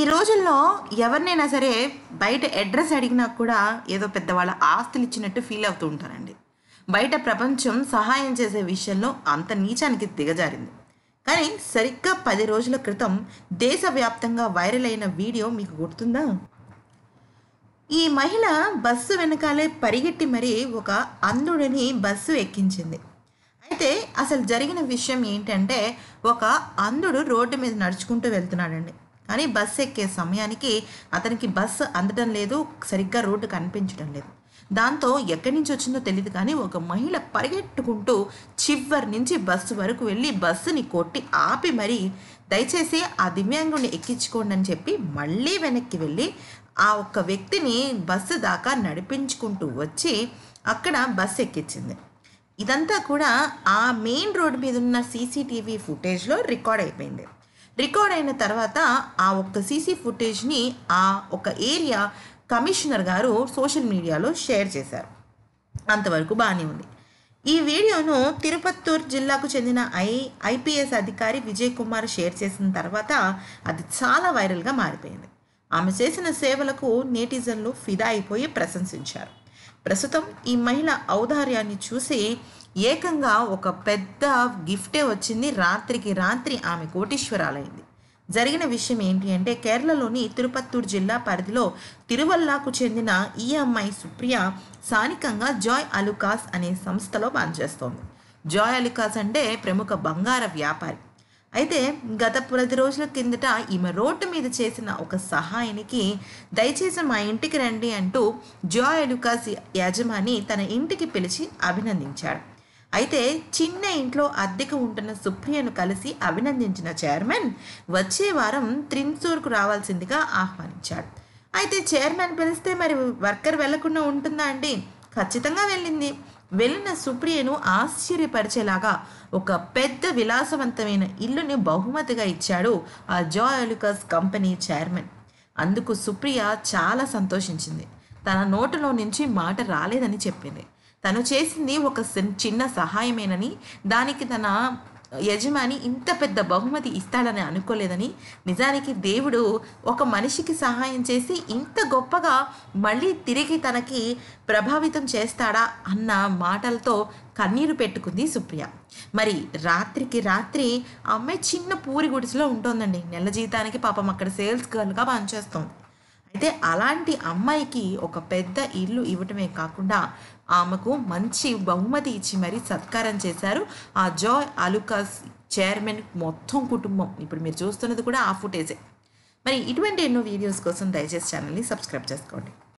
ఈ రోజుల్లో ఎవరినైనా సరే బయట అడ్రస్ అడిగినా కూడా ఏదో పెద్దవాళ్ళ ఆస్తులు ఇచ్చినట్టు ఫీల్ అవుతూ ఉంటారండి బయట ప్రపంచం సహాయం చేసే విషయంలో అంత నీచానికి దిగజారింది కానీ సరిగ్గా పది రోజుల క్రితం దేశవ్యాప్తంగా వైరల్ అయిన వీడియో మీకు గుర్తుందా ఈ మహిళ బస్సు వెనకాలే పరిగెట్టి మరీ ఒక అంధుడిని బస్సు ఎక్కించింది అయితే అసలు జరిగిన విషయం ఏంటంటే ఒక అంధుడు రోడ్డు మీద నడుచుకుంటూ వెళ్తున్నాడండి కానీ బస్సు ఎక్కే సమయానికి అతనికి బస్సు అందడం లేదు సరిగ్గా రోడ్డు కనిపించడం లేదు దాంతో ఎక్కడి నుంచి వచ్చిందో తెలియదు కానీ ఒక మహిళ పరిగెట్టుకుంటూ చివరి నుంచి బస్సు వరకు వెళ్ళి బస్సుని కొట్టి ఆపి మరి దయచేసి ఆ దివ్యాంగుని ఎక్కించుకోండి అని చెప్పి మళ్ళీ వెనక్కి వెళ్ళి ఆ ఒక్క వ్యక్తిని బస్సు దాకా నడిపించుకుంటూ వచ్చి అక్కడ బస్సు ఎక్కించింది ఇదంతా కూడా ఆ మెయిన్ రోడ్ మీద ఉన్న సీసీటీవీ ఫుటేజ్లో రికార్డ్ అయిపోయింది రికార్డ్ అయిన తర్వాత ఆ ఒక్క సీసీ ఫుటేజ్ని ఆ ఒక ఏరియా కమిషనర్ గారు సోషల్ మీడియాలో షేర్ చేశారు అంతవరకు బాగానే ఉంది ఈ వీడియోను తిరుపత్తూర్ జిల్లాకు చెందిన ఐ ఐపీఎస్ అధికారి విజయ్ కుమార్ షేర్ చేసిన తర్వాత అది చాలా వైరల్గా మారిపోయింది ఆమె చేసిన సేవలకు నేటిజన్లు ఫిదా అయిపోయి ప్రశంసించారు ప్రస్తుతం ఈ మహిళ ఔదార్యాన్ని చూసి ఏకంగా ఒక పెద్ద గిఫ్టే వచ్చింది రాత్రికి రాత్రి ఆమె కోటీశ్వరాలైంది జరిగిన విషయం ఏంటి అంటే కేరళలోని తిరుపత్తూరు జిల్లా పరిధిలో తిరువల్లాకు చెందిన ఈ అమ్మాయి సుప్రియ స్థానికంగా జాయ్ అలుకాస్ అనే సంస్థలో పనిచేస్తోంది జాయ్ అలుకాస్ అంటే ప్రముఖ బంగార వ్యాపారి అయితే గత పది రోజుల కిందట ఈమె రోడ్డు మీద చేసిన ఒక సహాయానికి దయచేసి మా ఇంటికి రండి అంటూ జో ఎలుకాస్ యాజమాని తన ఇంటికి పిలిచి అభినందించాడు అయితే చిన్న ఇంట్లో అద్దెకు ఉంటున్న సుప్రియను కలిసి అభినందించిన చైర్మన్ వచ్చే వారం త్రిన్సూర్కు రావాల్సిందిగా ఆహ్వానించాడు అయితే చైర్మన్ పిలిస్తే మరి వర్కర్ వెళ్లకుండా ఉంటుందా అండి ఖచ్చితంగా వెళ్ళింది వెళ్ళిన సుప్రియను ఆశ్చర్యపరిచేలాగా ఒక పెద్ద విలాసవంతమైన ఇల్లుని బహుమతిగా ఇచ్చాడు ఆ జోయలికస్ కంపెనీ చైర్మన్ అందుకు సుప్రియ చాలా సంతోషించింది తన నోటలో నుంచి మాట రాలేదని చెప్పింది తను చేసింది ఒక చిన్న సహాయమేనని దానికి తన యజమాని ఇంత పెద్ద బహుమతి ఇస్తాడని అనుకోలేదని నిజానికి దేవుడు ఒక మనిషికి సహాయం చేసి ఇంత గొప్పగా మళ్ళీ తిరిగి తనకి ప్రభావితం చేస్తాడా అన్న మాటలతో కన్నీరు పెట్టుకుంది సుప్రియ మరి రాత్రికి రాత్రి అమ్మాయి చిన్న పూరి గుడిసెలో ఉంటుందండి నెల జీతానికి పాపం అక్కడ సేల్స్ గర్ల్గా పనిచేస్తుంది అయితే అలాంటి అమ్మాయికి ఒక పెద్ద ఇల్లు ఇవ్వటమే కాకుండా ఆమెకు మంచి బహుమతి ఇచ్చి మరీ సత్కారం చేశారు ఆ జాయ్ అలుకాస్ చైర్మన్ మొత్తం కుటుంబం ఇప్పుడు మీరు చూస్తున్నది కూడా ఆ ఫుటేజే మరి ఇటువంటి ఎన్నో వీడియోస్ కోసం దయచేసి ఛానల్ని సబ్స్క్రైబ్ చేసుకోండి